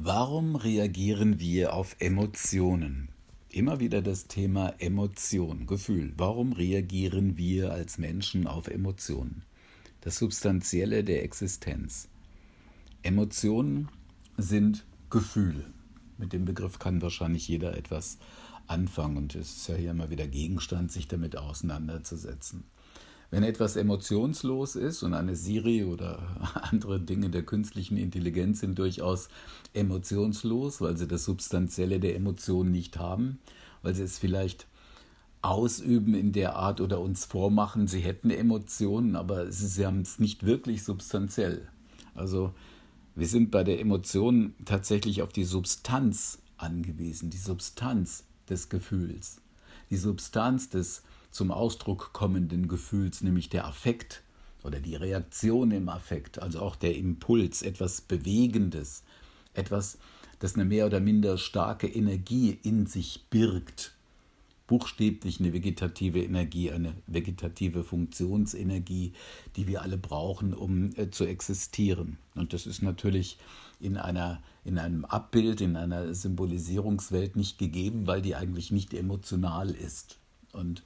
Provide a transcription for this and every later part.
Warum reagieren wir auf Emotionen? Immer wieder das Thema Emotion, Gefühl. Warum reagieren wir als Menschen auf Emotionen? Das Substanzielle der Existenz. Emotionen sind Gefühle. Mit dem Begriff kann wahrscheinlich jeder etwas anfangen und es ist ja hier immer wieder Gegenstand, sich damit auseinanderzusetzen. Wenn etwas emotionslos ist, und eine Siri oder andere Dinge der künstlichen Intelligenz sind durchaus emotionslos, weil sie das Substanzielle der Emotionen nicht haben, weil sie es vielleicht ausüben in der Art oder uns vormachen, sie hätten Emotionen, aber sie haben es nicht wirklich substanziell. Also wir sind bei der Emotion tatsächlich auf die Substanz angewiesen, die Substanz des Gefühls, die Substanz des zum Ausdruck kommenden Gefühls, nämlich der Affekt oder die Reaktion im Affekt, also auch der Impuls, etwas Bewegendes, etwas, das eine mehr oder minder starke Energie in sich birgt. Buchstäblich eine vegetative Energie, eine vegetative Funktionsenergie, die wir alle brauchen, um äh, zu existieren. Und das ist natürlich in, einer, in einem Abbild, in einer Symbolisierungswelt nicht gegeben, weil die eigentlich nicht emotional ist. Und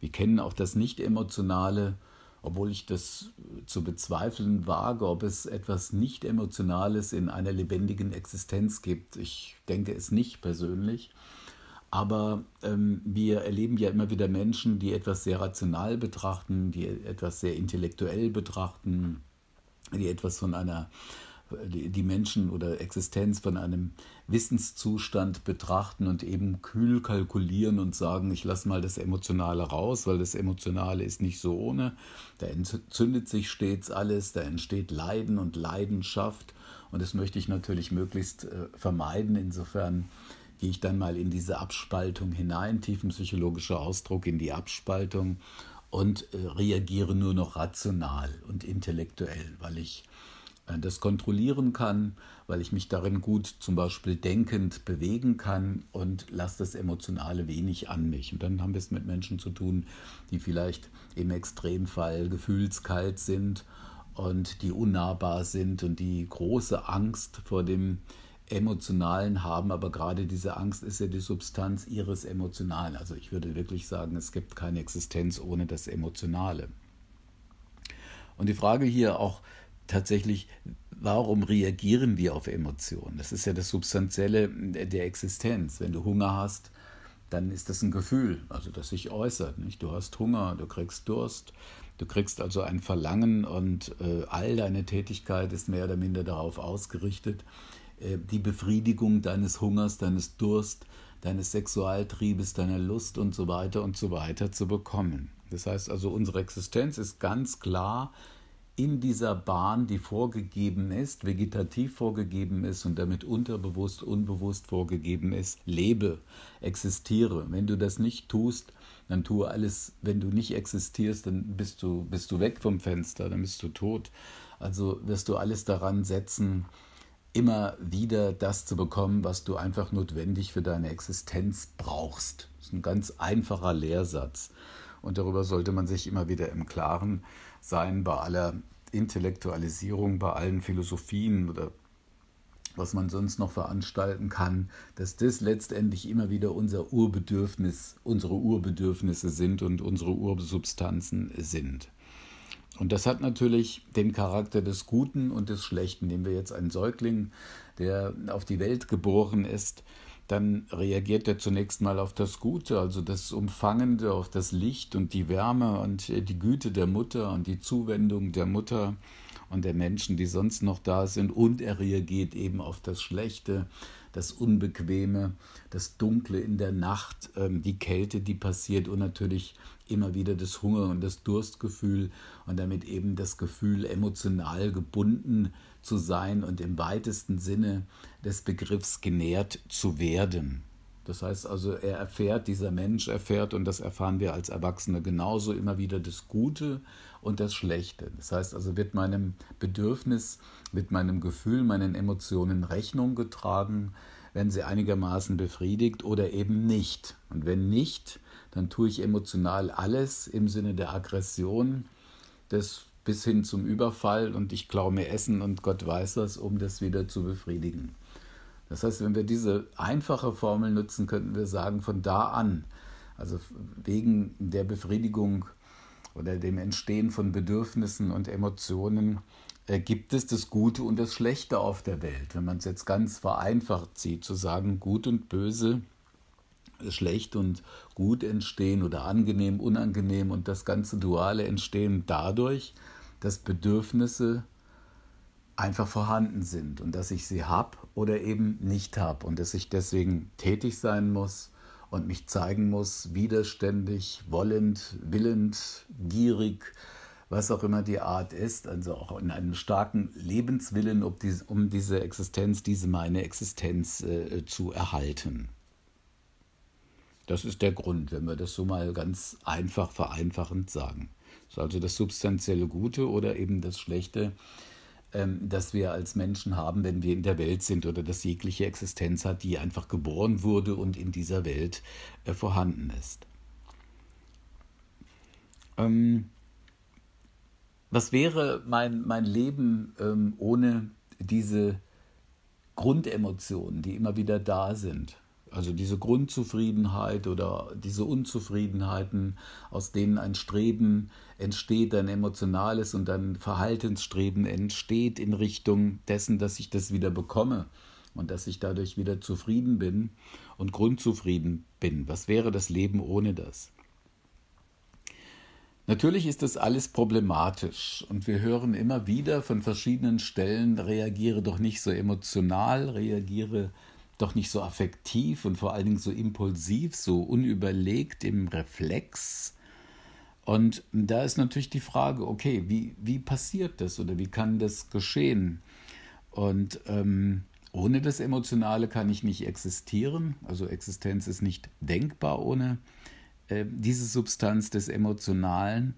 wir kennen auch das Nicht-Emotionale, obwohl ich das äh, zu bezweifeln wage, ob es etwas Nicht-Emotionales in einer lebendigen Existenz gibt. Ich denke es nicht persönlich. Aber ähm, wir erleben ja immer wieder Menschen, die etwas sehr rational betrachten, die etwas sehr intellektuell betrachten, die etwas von einer die Menschen oder Existenz von einem Wissenszustand betrachten und eben kühl kalkulieren und sagen, ich lasse mal das Emotionale raus, weil das Emotionale ist nicht so ohne. Da entzündet sich stets alles, da entsteht Leiden und Leidenschaft und das möchte ich natürlich möglichst äh, vermeiden. Insofern gehe ich dann mal in diese Abspaltung hinein, tiefenpsychologischer Ausdruck in die Abspaltung und äh, reagiere nur noch rational und intellektuell, weil ich äh, das kontrollieren kann, weil ich mich darin gut zum Beispiel denkend bewegen kann und lasse das Emotionale wenig an mich. Und dann haben wir es mit Menschen zu tun, die vielleicht im Extremfall gefühlskalt sind und die unnahbar sind und die große Angst vor dem Emotionalen haben, aber gerade diese Angst ist ja die Substanz ihres Emotionalen. Also ich würde wirklich sagen, es gibt keine Existenz ohne das Emotionale. Und die Frage hier auch, tatsächlich, warum reagieren wir auf Emotionen? Das ist ja das Substanzielle hm, der Existenz. Wenn du Hunger hast, dann ist das ein Gefühl, also das sich äußert. Nicht? Du hast Hunger, du kriegst Durst, du kriegst also ein Verlangen und äh, all deine Tätigkeit ist mehr oder minder darauf ausgerichtet, äh, die Befriedigung deines Hungers, deines Durst, deines Sexualtriebes, deiner Lust und so weiter und so weiter zu bekommen. Das heißt also, unsere Existenz ist ganz klar in dieser Bahn, die vorgegeben ist, vegetativ vorgegeben ist und damit unterbewusst, unbewusst vorgegeben ist, lebe, existiere. Wenn du das nicht tust, dann tue alles, wenn du nicht existierst, dann bist du, bist du weg vom Fenster, dann bist du tot. Also wirst du alles daran setzen, immer wieder das zu bekommen, was du einfach notwendig für deine Existenz brauchst. Das ist ein ganz einfacher Lehrsatz. Und darüber sollte man sich immer wieder im Klaren sein bei aller Intellektualisierung bei allen Philosophien oder was man sonst noch veranstalten kann, dass das letztendlich immer wieder unser Urbedürfnis, unsere Urbedürfnisse sind und unsere Ursubstanzen sind. Und das hat natürlich den Charakter des Guten und des Schlechten. Nehmen wir jetzt einen Säugling, der auf die Welt geboren ist, dann reagiert er zunächst mal auf das Gute, also das Umfangende, auf das Licht und die Wärme und äh, die Güte der Mutter und die Zuwendung der Mutter und der Menschen, die sonst noch da sind. Und er reagiert eben auf das Schlechte, das Unbequeme, das Dunkle in der Nacht, ähm, die Kälte, die passiert und natürlich immer wieder das Hunger und das Durstgefühl und damit eben das Gefühl, emotional gebunden zu sein und im weitesten Sinne des Begriffs genährt zu werden. Das heißt also, er erfährt, dieser Mensch erfährt, und das erfahren wir als Erwachsene genauso immer wieder das Gute, und das Schlechte. Das heißt also, wird meinem Bedürfnis, wird meinem Gefühl, meinen Emotionen Rechnung getragen, wenn sie einigermaßen befriedigt oder eben nicht. Und wenn nicht, dann tue ich emotional alles im Sinne der Aggression, des bis hin zum Überfall und ich klaue mir Essen und Gott weiß was, um das wieder zu befriedigen. Das heißt, wenn wir diese einfache Formel nutzen, könnten wir sagen, von da an, also wegen der Befriedigung oder dem Entstehen von Bedürfnissen und Emotionen äh, gibt es das Gute und das Schlechte auf der Welt. Wenn man es jetzt ganz vereinfacht sieht, zu sagen, gut und böse, schlecht und gut entstehen oder angenehm, unangenehm und das ganze Duale entstehen dadurch, dass Bedürfnisse einfach vorhanden sind und dass ich sie habe oder eben nicht habe und dass ich deswegen tätig sein muss und mich zeigen muss, widerständig, wollend, willend, gierig, was auch immer die Art ist, also auch in einem starken Lebenswillen, um diese, um diese Existenz, diese meine Existenz äh, zu erhalten. Das ist der Grund, wenn wir das so mal ganz einfach vereinfachend sagen. Das ist also das substanzielle Gute oder eben das Schlechte, ähm, das wir als Menschen haben, wenn wir in der Welt sind oder dass jegliche Existenz hat, die einfach geboren wurde und in dieser Welt äh, vorhanden ist. Ähm, was wäre mein, mein Leben ähm, ohne diese Grundemotionen, die immer wieder da sind? Also diese Grundzufriedenheit oder diese Unzufriedenheiten, aus denen ein Streben entsteht, ein emotionales und ein Verhaltensstreben entsteht in Richtung dessen, dass ich das wieder bekomme und dass ich dadurch wieder zufrieden bin und grundzufrieden bin. Was wäre das Leben ohne das? Natürlich ist das alles problematisch und wir hören immer wieder von verschiedenen Stellen, reagiere doch nicht so emotional, reagiere doch nicht so affektiv und vor allen Dingen so impulsiv, so unüberlegt im Reflex. Und da ist natürlich die Frage, okay, wie, wie passiert das oder wie kann das geschehen? Und ähm, ohne das Emotionale kann ich nicht existieren. Also Existenz ist nicht denkbar ohne äh, diese Substanz des Emotionalen.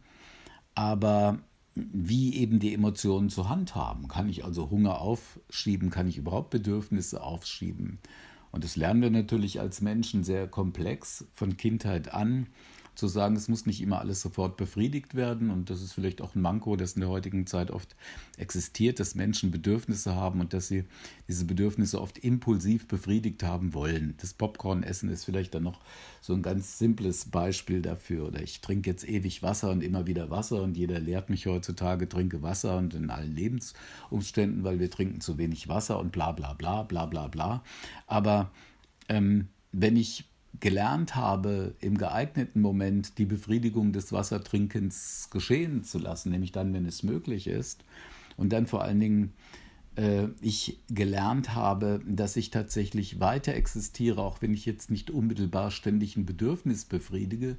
Aber wie eben die Emotionen zu handhaben. Kann ich also Hunger aufschieben? Kann ich überhaupt Bedürfnisse aufschieben? Und das lernen wir natürlich als Menschen sehr komplex von Kindheit an zu sagen, es muss nicht immer alles sofort befriedigt werden. Und das ist vielleicht auch ein Manko, das in der heutigen Zeit oft existiert, dass Menschen Bedürfnisse haben und dass sie diese Bedürfnisse oft impulsiv befriedigt haben wollen. Das Popcorn-Essen ist vielleicht dann noch so ein ganz simples Beispiel dafür. Oder ich trinke jetzt ewig Wasser und immer wieder Wasser und jeder lehrt mich heutzutage, trinke Wasser und in allen Lebensumständen, weil wir trinken zu wenig Wasser und bla bla bla bla bla bla. Aber ähm, wenn ich gelernt habe, im geeigneten Moment die Befriedigung des Wassertrinkens geschehen zu lassen, nämlich dann, wenn es möglich ist. Und dann vor allen Dingen äh, ich gelernt habe, dass ich tatsächlich weiter existiere, auch wenn ich jetzt nicht unmittelbar ständig ein Bedürfnis befriedige,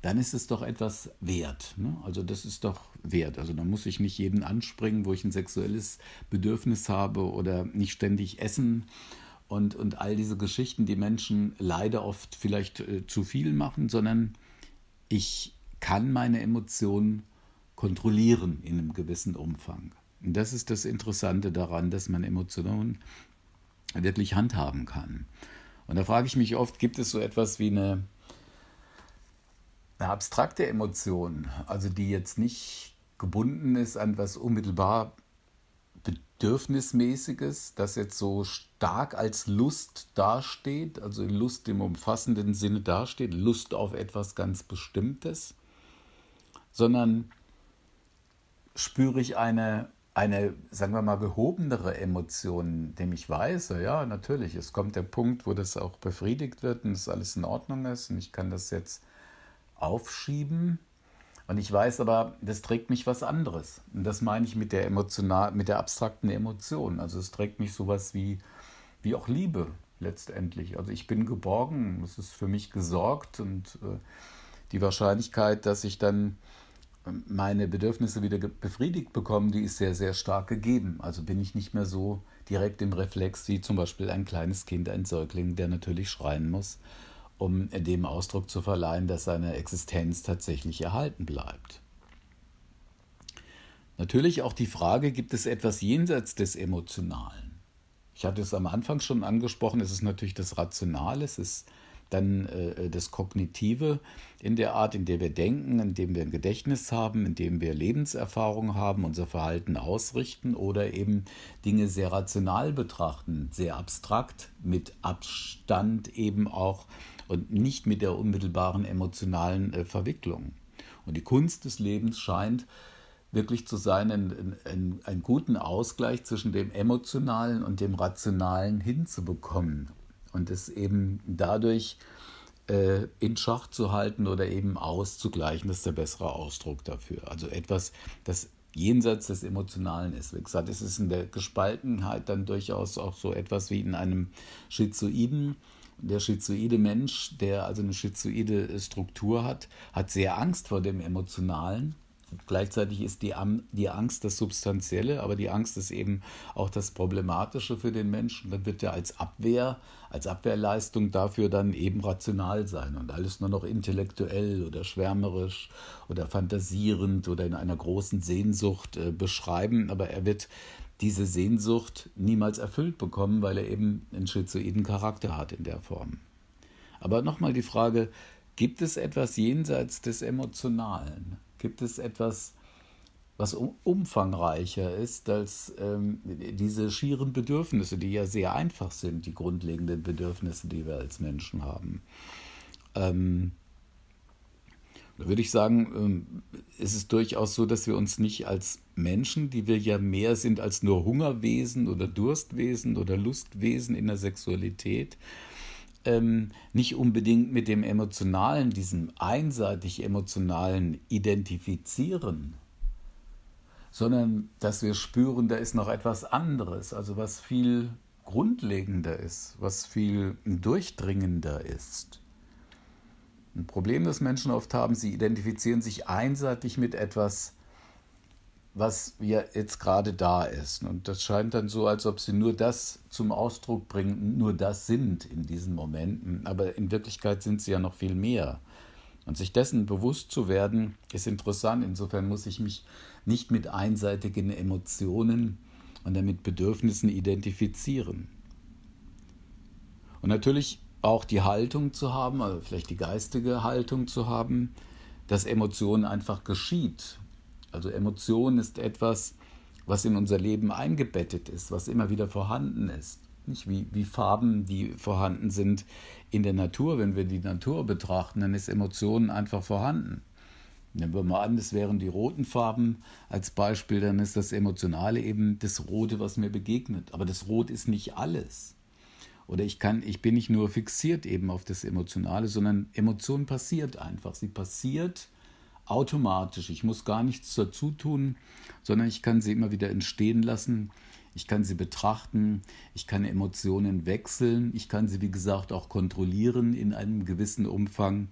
dann ist es doch etwas wert. Ne? Also das ist doch wert. Also da muss ich nicht jeden anspringen, wo ich ein sexuelles Bedürfnis habe oder nicht ständig essen und, und all diese Geschichten, die Menschen leider oft vielleicht äh, zu viel machen, sondern ich kann meine Emotionen kontrollieren in einem gewissen Umfang. Und das ist das Interessante daran, dass man Emotionen wirklich handhaben kann. Und da frage ich mich oft, gibt es so etwas wie eine, eine abstrakte Emotion, also die jetzt nicht gebunden ist an was unmittelbar Bedürfnismäßiges, das jetzt so stark als Lust dasteht, also Lust im umfassenden Sinne dasteht, Lust auf etwas ganz Bestimmtes, sondern spüre ich eine, eine, sagen wir mal, gehobenere Emotion, indem ich weiß, ja, natürlich, es kommt der Punkt, wo das auch befriedigt wird und es alles in Ordnung ist und ich kann das jetzt aufschieben und ich weiß aber, das trägt mich was anderes. Und das meine ich mit der emotional, mit der abstrakten Emotion. Also es trägt mich sowas wie, wie auch Liebe letztendlich. Also ich bin geborgen, es ist für mich gesorgt und äh, die Wahrscheinlichkeit, dass ich dann ähm, meine Bedürfnisse wieder befriedigt bekomme, die ist sehr, sehr stark gegeben. Also bin ich nicht mehr so direkt im Reflex wie zum Beispiel ein kleines Kind, ein Säugling, der natürlich schreien muss um dem Ausdruck zu verleihen, dass seine Existenz tatsächlich erhalten bleibt. Natürlich auch die Frage, gibt es etwas jenseits des Emotionalen? Ich hatte es am Anfang schon angesprochen, es ist natürlich das Rationale, es ist dann äh, das Kognitive in der Art, in der wir denken, in dem wir ein Gedächtnis haben, in dem wir Lebenserfahrung haben, unser Verhalten ausrichten oder eben Dinge sehr rational betrachten, sehr abstrakt, mit Abstand eben auch und nicht mit der unmittelbaren emotionalen äh, Verwicklung. Und die Kunst des Lebens scheint wirklich zu sein, einen, einen, einen guten Ausgleich zwischen dem Emotionalen und dem Rationalen hinzubekommen und es eben dadurch äh, in Schach zu halten oder eben auszugleichen, das ist der bessere Ausdruck dafür. Also etwas, das jenseits des Emotionalen ist. Wie gesagt, es ist in der Gespaltenheit dann durchaus auch so etwas wie in einem schizoiden der schizoide Mensch, der also eine schizoide äh, Struktur hat, hat sehr Angst vor dem Emotionalen. gleichzeitig ist die, die Angst das Substanzielle, aber die Angst ist eben auch das Problematische für den Menschen. Dann wird er als Abwehr, als Abwehrleistung dafür dann eben rational sein und alles nur noch intellektuell oder schwärmerisch oder fantasierend oder in einer großen Sehnsucht äh, beschreiben. Aber er wird diese Sehnsucht niemals erfüllt bekommen, weil er eben einen schizoiden Charakter hat in der Form. Aber nochmal die Frage, gibt es etwas jenseits des Emotionalen? Gibt es etwas, was umfangreicher ist als ähm, diese schieren Bedürfnisse, die ja sehr einfach sind, die grundlegenden Bedürfnisse, die wir als Menschen haben? Ähm, da würde ich sagen, ähm, ist es durchaus so, dass wir uns nicht als Menschen, die wir ja mehr sind als nur Hungerwesen oder Durstwesen oder Lustwesen in der Sexualität, ähm, nicht unbedingt mit dem Emotionalen, diesem einseitig Emotionalen identifizieren, sondern dass wir spüren, da ist noch etwas anderes, also was viel grundlegender ist, was viel durchdringender ist. Ein Problem, das Menschen oft haben, sie identifizieren sich einseitig mit etwas, was ja jetzt gerade da ist. Und das scheint dann so, als ob sie nur das zum Ausdruck bringen, nur das sind in diesen Momenten. Aber in Wirklichkeit sind sie ja noch viel mehr. Und sich dessen bewusst zu werden, ist interessant. Insofern muss ich mich nicht mit einseitigen Emotionen und damit Bedürfnissen identifizieren. Und natürlich auch die Haltung zu haben, also vielleicht die geistige Haltung zu haben, dass Emotionen einfach geschieht. Also Emotion ist etwas, was in unser Leben eingebettet ist, was immer wieder vorhanden ist. Nicht wie, wie Farben, die vorhanden sind in der Natur. Wenn wir die Natur betrachten, dann ist Emotionen einfach vorhanden. Nehmen wir mal an, das wären die roten Farben als Beispiel, dann ist das Emotionale eben das Rote, was mir begegnet. Aber das Rot ist nicht alles. Oder ich kann, ich bin nicht nur fixiert eben auf das Emotionale, sondern Emotion passiert einfach. Sie passiert automatisch. Ich muss gar nichts dazu tun, sondern ich kann sie immer wieder entstehen lassen. Ich kann sie betrachten, ich kann Emotionen wechseln, ich kann sie, wie gesagt, auch kontrollieren in einem gewissen Umfang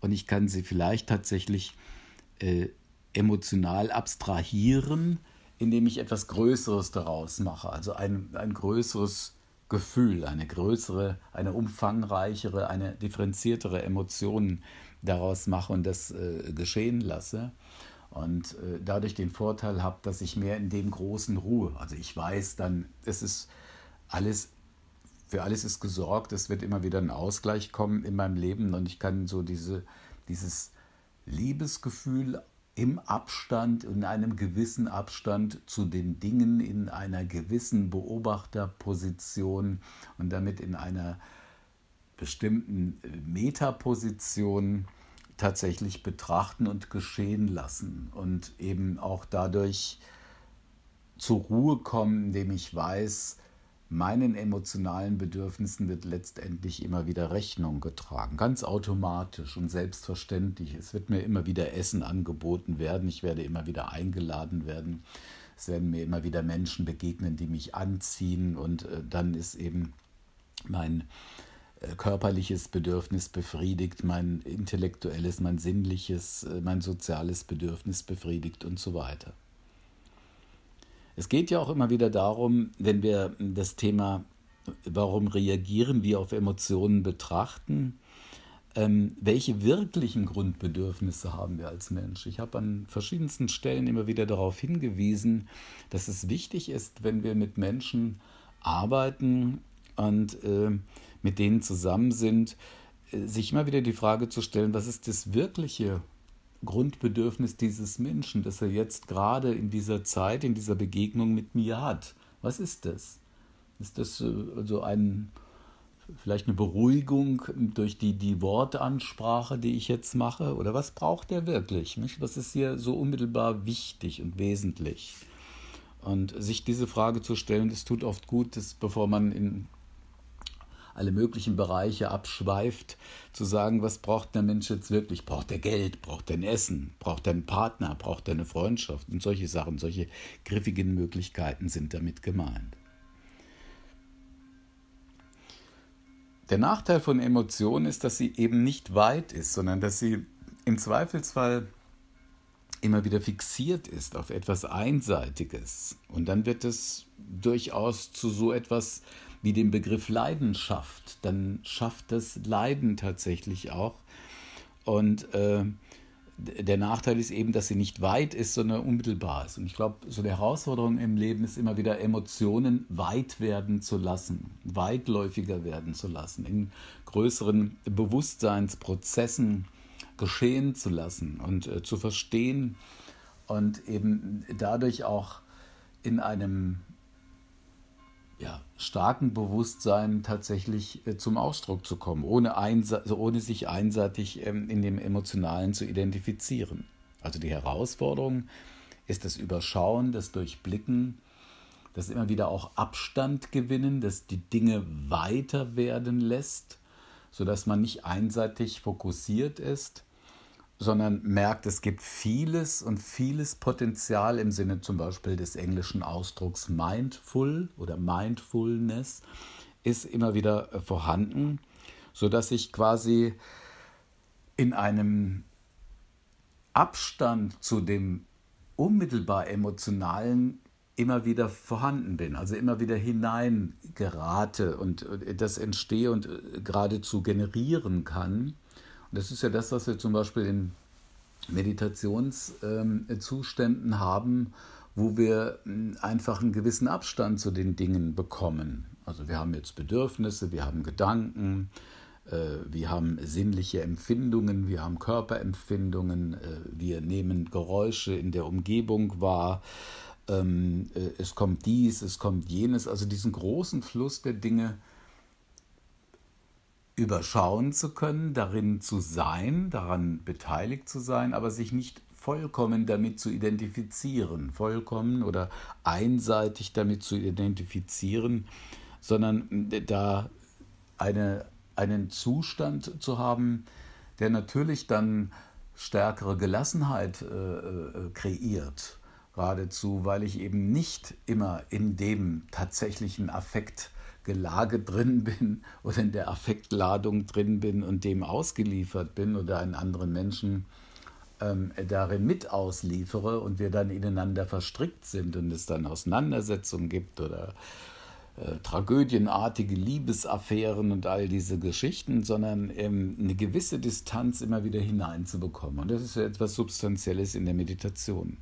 und ich kann sie vielleicht tatsächlich äh, emotional abstrahieren, indem ich etwas Größeres daraus mache, also ein, ein größeres Gefühl, eine größere, eine umfangreichere, eine differenziertere Emotionen daraus mache und das äh, geschehen lasse. Und äh, dadurch den Vorteil habe, dass ich mehr in dem großen Ruhe, also ich weiß dann, es ist alles, für alles ist gesorgt, es wird immer wieder ein Ausgleich kommen in meinem Leben und ich kann so diese, dieses Liebesgefühl im Abstand, in einem gewissen Abstand zu den Dingen, in einer gewissen Beobachterposition und damit in einer bestimmten äh, Metaposition tatsächlich betrachten und geschehen lassen und eben auch dadurch zur Ruhe kommen, indem ich weiß, meinen emotionalen Bedürfnissen wird letztendlich immer wieder Rechnung getragen. Ganz automatisch und selbstverständlich. Es wird mir immer wieder Essen angeboten werden. Ich werde immer wieder eingeladen werden. Es werden mir immer wieder Menschen begegnen, die mich anziehen. Und äh, dann ist eben mein äh, körperliches Bedürfnis befriedigt, mein intellektuelles, mein sinnliches, äh, mein soziales Bedürfnis befriedigt und so weiter. Es geht ja auch immer wieder darum, wenn wir das Thema, warum reagieren wir auf Emotionen betrachten, ähm, welche wirklichen Grundbedürfnisse haben wir als Mensch? Ich habe an verschiedensten Stellen immer wieder darauf hingewiesen, dass es wichtig ist, wenn wir mit Menschen arbeiten und äh, mit denen zusammen sind, äh, sich immer wieder die Frage zu stellen, was ist das wirkliche Grundbedürfnis dieses Menschen, das er jetzt gerade in dieser Zeit, in dieser Begegnung mit mir hat? Was ist das? Ist das äh, also ein, vielleicht eine Beruhigung durch die, die Wortansprache, die ich jetzt mache? Oder was braucht er wirklich? Nicht? Was ist hier so unmittelbar wichtig und wesentlich? Und sich diese Frage zu stellen, das tut oft gut, dass, bevor man in alle möglichen Bereiche abschweift, zu sagen, was braucht der Mensch jetzt wirklich? Braucht er Geld? Braucht er ein Essen? Braucht er einen Partner? Braucht er eine Freundschaft? Und solche Sachen, solche griffigen Möglichkeiten sind damit gemeint. Der Nachteil von Emotionen ist, dass sie eben nicht weit ist, sondern dass sie im Zweifelsfall immer wieder fixiert ist auf etwas Einseitiges. Und dann wird es durchaus zu so etwas wie den Begriff Leidenschaft, dann schafft das Leiden tatsächlich auch. Und äh, der Nachteil ist eben, dass sie nicht weit ist, sondern unmittelbar ist. Und ich glaube, so eine Herausforderung im Leben ist immer wieder, Emotionen weit werden zu lassen, weitläufiger werden zu lassen, in größeren Bewusstseinsprozessen geschehen zu lassen und äh, zu verstehen und eben dadurch auch in einem ja, starken Bewusstsein tatsächlich äh, zum Ausdruck zu kommen, ohne, also ohne sich einseitig ähm, in dem Emotionalen zu identifizieren. Also die Herausforderung ist das Überschauen, das Durchblicken, das immer wieder auch Abstand gewinnen, das die Dinge weiter werden lässt, sodass man nicht einseitig fokussiert ist sondern merkt, es gibt vieles und vieles Potenzial im Sinne zum Beispiel des englischen Ausdrucks mindful oder mindfulness ist immer wieder äh, vorhanden, sodass ich quasi in einem Abstand zu dem unmittelbar emotionalen immer wieder vorhanden bin, also immer wieder hineingerate und äh, das entstehe und äh, geradezu generieren kann das ist ja das, was wir zum Beispiel in Meditationszuständen ähm, haben, wo wir einfach einen gewissen Abstand zu den Dingen bekommen. Also wir haben jetzt Bedürfnisse, wir haben Gedanken, äh, wir haben sinnliche Empfindungen, wir haben Körperempfindungen, äh, wir nehmen Geräusche in der Umgebung wahr, ähm, äh, es kommt dies, es kommt jenes, also diesen großen Fluss der Dinge überschauen zu können, darin zu sein, daran beteiligt zu sein, aber sich nicht vollkommen damit zu identifizieren, vollkommen oder einseitig damit zu identifizieren, sondern da eine, einen Zustand zu haben, der natürlich dann stärkere Gelassenheit äh, äh kreiert, geradezu, weil ich eben nicht immer in dem tatsächlichen Affekt Gelage drin bin oder in der Affektladung drin bin und dem ausgeliefert bin oder einen anderen Menschen ähm, darin mit ausliefere und wir dann ineinander verstrickt sind und es dann Auseinandersetzungen gibt oder äh, tragödienartige Liebesaffären und all diese Geschichten, sondern ähm, eine gewisse Distanz immer wieder hineinzubekommen. Und das ist ja etwas Substanzielles in der Meditation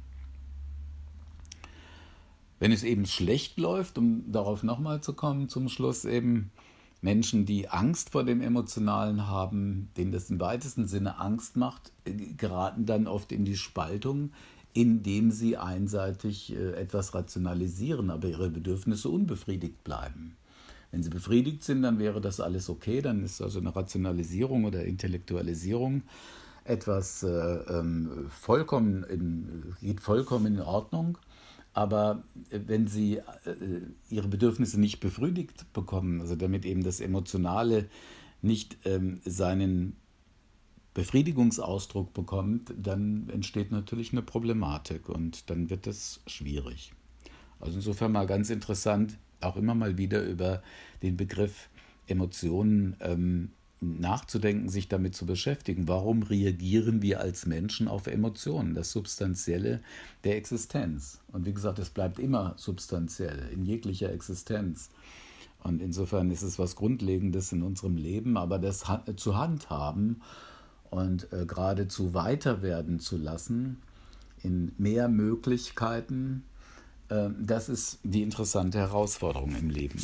wenn es eben schlecht läuft, um darauf nochmal zu kommen, zum Schluss eben Menschen, die Angst vor dem Emotionalen haben, denen das im weitesten Sinne Angst macht, äh, geraten dann oft in die Spaltung, indem sie einseitig äh, etwas rationalisieren, aber ihre Bedürfnisse unbefriedigt bleiben. Wenn sie befriedigt sind, dann wäre das alles okay, dann ist also eine Rationalisierung oder Intellektualisierung etwas äh, ähm, vollkommen in, äh, geht vollkommen in Ordnung. Aber äh, wenn sie äh, äh, ihre Bedürfnisse nicht befriedigt bekommen, also damit eben das Emotionale nicht ähm, seinen Befriedigungsausdruck bekommt, dann entsteht natürlich eine Problematik und dann wird das schwierig. Also insofern mal ganz interessant, auch immer mal wieder über den Begriff Emotionen ähm, nachzudenken, sich damit zu beschäftigen. Warum reagieren wir als Menschen auf Emotionen, das Substanzielle der Existenz? Und wie gesagt, es bleibt immer substanziell in jeglicher Existenz. Und insofern ist es was Grundlegendes in unserem Leben, aber das zu handhaben und äh, geradezu weiter werden zu lassen in mehr Möglichkeiten, äh, das ist die interessante Herausforderung im Leben.